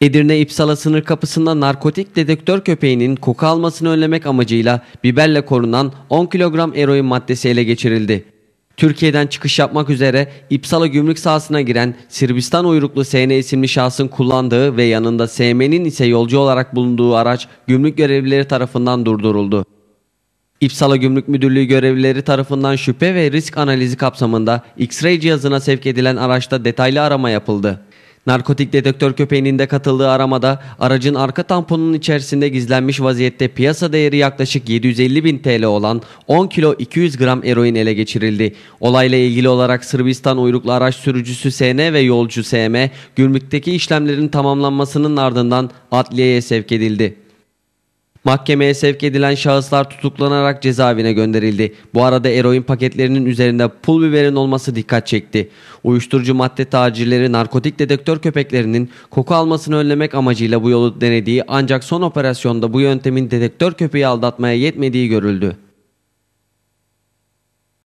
Edirne İpsala sınır kapısında narkotik dedektör köpeğinin koku almasını önlemek amacıyla biberle korunan 10 kilogram eroin maddesi ele geçirildi. Türkiye'den çıkış yapmak üzere İpsala gümrük sahasına giren Sırbistan uyruklu SN isimli şahsın kullandığı ve yanında SM'nin ise yolcu olarak bulunduğu araç gümrük görevlileri tarafından durduruldu. İpsala Gümrük Müdürlüğü görevlileri tarafından şüphe ve risk analizi kapsamında X-ray cihazına sevk edilen araçta detaylı arama yapıldı. Narkotik dedektör köpeğinin de katıldığı aramada aracın arka tamponunun içerisinde gizlenmiş vaziyette piyasa değeri yaklaşık 750 bin TL olan 10 kilo 200 gram eroin ele geçirildi. Olayla ilgili olarak Sırbistan uyruklu araç sürücüsü SN ve yolcu SM, Gümrük'teki işlemlerin tamamlanmasının ardından adliyeye sevk edildi. Mahkemeye sevk edilen şahıslar tutuklanarak cezaevine gönderildi. Bu arada eroin paketlerinin üzerinde pul biberin olması dikkat çekti. Uyuşturucu madde tacirleri narkotik dedektör köpeklerinin koku almasını önlemek amacıyla bu yolu denediği ancak son operasyonda bu yöntemin dedektör köpeği aldatmaya yetmediği görüldü.